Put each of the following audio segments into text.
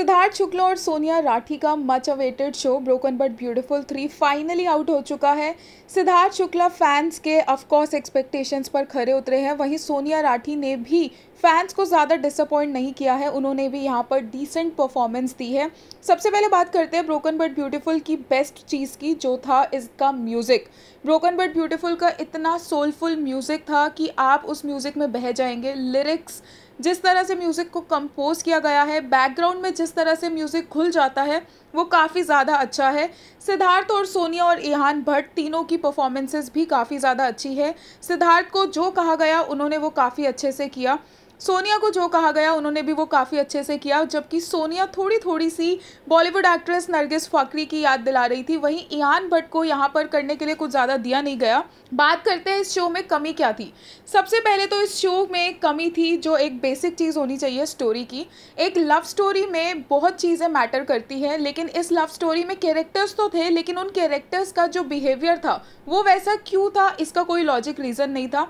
सिद्धार्थ शुक्ला और सोनिया राठी का much awaited show broken but beautiful three finally out हो चुका है सिद्धार्थ शुक्ला फैंस के ऑफकोर्स एक्सपेक्टेशंस पर खड़े उतरे हैं वहीं सोनिया राठी ने भी फैंस को ज़्यादा डिसअपॉइंट नहीं किया है उन्होंने भी यहाँ पर डिसेंट परफॉर्मेंस दी है सबसे पहले बात करते हैं ब्रोकन बट ब्यूटीफुल की बेस्ट चीज़ की जो था इसका म्यूज़िक ब्रोकन बट ब्यूटीफुल का इतना सोलफुल म्यूज़िक था कि आप उस म्यूज़िक में बह जाएंगे लिरिक्स जिस तरह से म्यूज़िक को कंपोज किया गया है बैकग्राउंड में जिस तरह से म्यूज़िक खुल जाता है वो काफ़ी ज़्यादा अच्छा है सिद्धार्थ और सोनिया और एहान भट्ट तीनों की परफॉर्मेंसेस भी काफ़ी ज़्यादा अच्छी है सिद्धार्थ को जो कहा गया उन्होंने वो काफ़ी अच्छे से किया सोनिया को जो कहा गया उन्होंने भी वो काफ़ी अच्छे से किया जबकि सोनिया थोड़ी थोड़ी सी बॉलीवुड एक्ट्रेस नरगिस फाकरी की याद दिला रही थी वहीं ईहान भट्ट को यहाँ पर करने के लिए कुछ ज़्यादा दिया नहीं गया बात करते हैं इस शो में कमी क्या थी सबसे पहले तो इस शो में कमी थी जो एक बेसिक चीज़ होनी चाहिए स्टोरी की एक लव स्टोरी में बहुत चीज़ें मैटर करती हैं लेकिन इस लव स्टोरी में कैरेक्टर्स तो थे लेकिन उन कैरेक्टर्स का जो बिहेवियर था वो वैसा क्यों था इसका कोई लॉजिक रीज़न नहीं था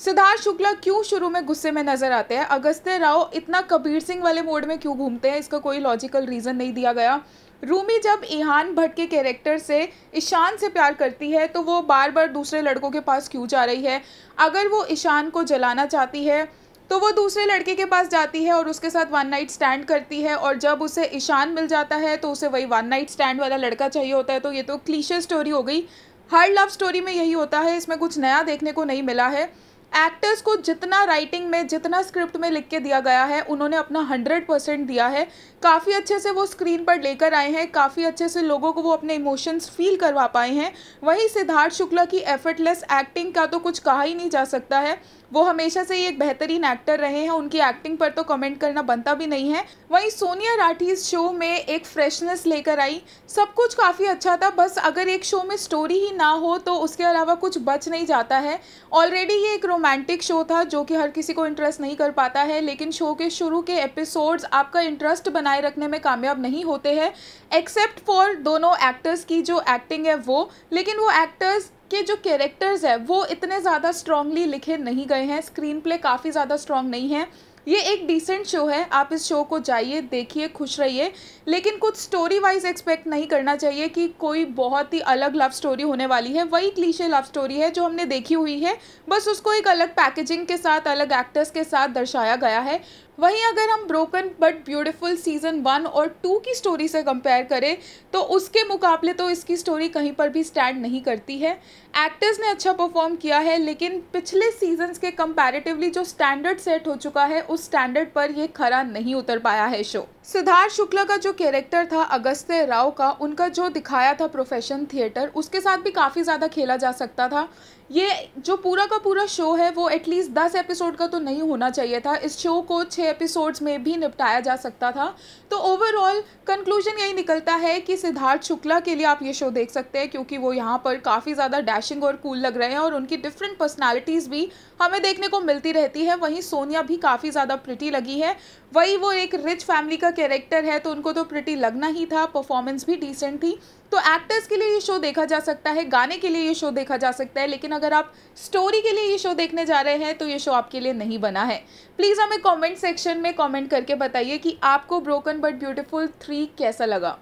सिद्धार्थ शुक्ला क्यों शुरू में गुस्से में नजर आते हैं अगस्त्य राव इतना कबीर सिंह वाले मोड में क्यों घूमते हैं इसका कोई लॉजिकल रीज़न नहीं दिया गया रूमी जब ईहान भट्ट के कैरेक्टर से ईशान से प्यार करती है तो वो बार बार दूसरे लड़कों के पास क्यों जा रही है अगर वो ईशान को जलाना चाहती है तो वो दूसरे लड़के के पास जाती है और उसके साथ वन नाइट स्टैंड करती है और जब उसे ईशान मिल जाता है तो उसे वही वन नाइट स्टैंड वाला लड़का चाहिए होता है तो ये तो क्लीशे स्टोरी हो गई हर लव स्टोरी में यही होता है इसमें कुछ नया देखने को नहीं मिला है एक्टर्स को जितना राइटिंग में जितना स्क्रिप्ट में लिख के दिया गया है उन्होंने अपना हंड्रेड परसेंट दिया है काफ़ी अच्छे से वो स्क्रीन पर लेकर आए हैं काफ़ी अच्छे से लोगों को वो अपने इमोशंस फील करवा पाए हैं वहीं सिद्धार्थ शुक्ला की एफर्टलेस एक्टिंग का तो कुछ कहा ही नहीं जा सकता है वो हमेशा से ही एक बेहतरीन एक्टर रहे हैं उनकी एक्टिंग पर तो कमेंट करना बनता भी नहीं है वहीं सोनिया राठी इस शो में एक फ्रेशनेस लेकर आई सब कुछ काफ़ी अच्छा था बस अगर एक शो में स्टोरी ही ना हो तो उसके अलावा कुछ बच नहीं जाता है ऑलरेडी ये एक रोम रोमांटिक शो था जो कि हर किसी को इंटरेस्ट नहीं कर पाता है लेकिन शो के शुरू के एपिसोड्स आपका इंटरेस्ट बनाए रखने में कामयाब नहीं होते हैं एक्सेप्ट फॉर दोनों एक्टर्स की जो एक्टिंग है वो लेकिन वो एक्टर्स के जो कैरेक्टर्स है वो इतने ज़्यादा स्ट्रांगली लिखे नहीं गए हैं स्क्रीन प्ले काफ़ी ज़्यादा स्ट्रांग नहीं है ये एक डिसेंट शो है आप इस शो को जाइए देखिए खुश रहिए लेकिन कुछ स्टोरी वाइज एक्सपेक्ट नहीं करना चाहिए कि कोई बहुत ही अलग लव स्टोरी होने वाली है वही क्लीशे लव स्टोरी है जो हमने देखी हुई है बस उसको एक अलग पैकेजिंग के साथ अलग एक्टर्स के साथ दर्शाया गया है वहीं अगर हम broken but beautiful season one और टू की स्टोरी से कंपेयर करें तो उसके मुकाबले तो इसकी स्टोरी कहीं पर भी स्टैंड नहीं करती है एक्टर्स ने अच्छा परफॉर्म किया है लेकिन पिछले सीजन्स के कंपैरेटिवली जो स्टैंडर्ड सेट हो चुका है उस स्टैंडर्ड पर यह खरा नहीं उतर पाया है शो सिद्धार्थ शुक्ला का जो कैरेक्टर था अगस्त्य राव का उनका जो दिखाया था प्रोफेशन थिएटर उसके साथ भी काफ़ी ज़्यादा खेला जा सकता था ये जो पूरा का पूरा शो है वो एटलीस्ट दस एपिसोड का तो नहीं होना चाहिए था इस शो को छः एपिसोड्स में भी निपटाया जा सकता था तो ओवरऑल कंक्लूजन यही निकलता है कि सिद्धार्थ शुक्ला के लिए आप ये शो देख सकते हैं क्योंकि वो यहाँ पर काफ़ी ज़्यादा डैशिंग और कूल लग रहे हैं और उनकी डिफरेंट पर्सनैलिटीज़ भी हमें देखने को मिलती रहती है वहीं सोनिया भी काफ़ी ज़्यादा प्रिटी लगी है वही वो एक रिच फैमिली का कैरेक्टर है तो उनको तो प्रिटी लगना ही था परफॉर्मेंस भी डिसेंट थी तो एक्टर्स के लिए ये शो देखा जा सकता है गाने के लिए ये शो देखा जा सकता है लेकिन अगर आप स्टोरी के लिए ये शो देखने जा रहे हैं तो ये शो आपके लिए नहीं बना है प्लीज़ हमें कॉमेंट सेक्शन में कॉमेंट करके बताइए कि आपको ब्रोकन बट ब्यूटिफुल थ्री कैसा लगा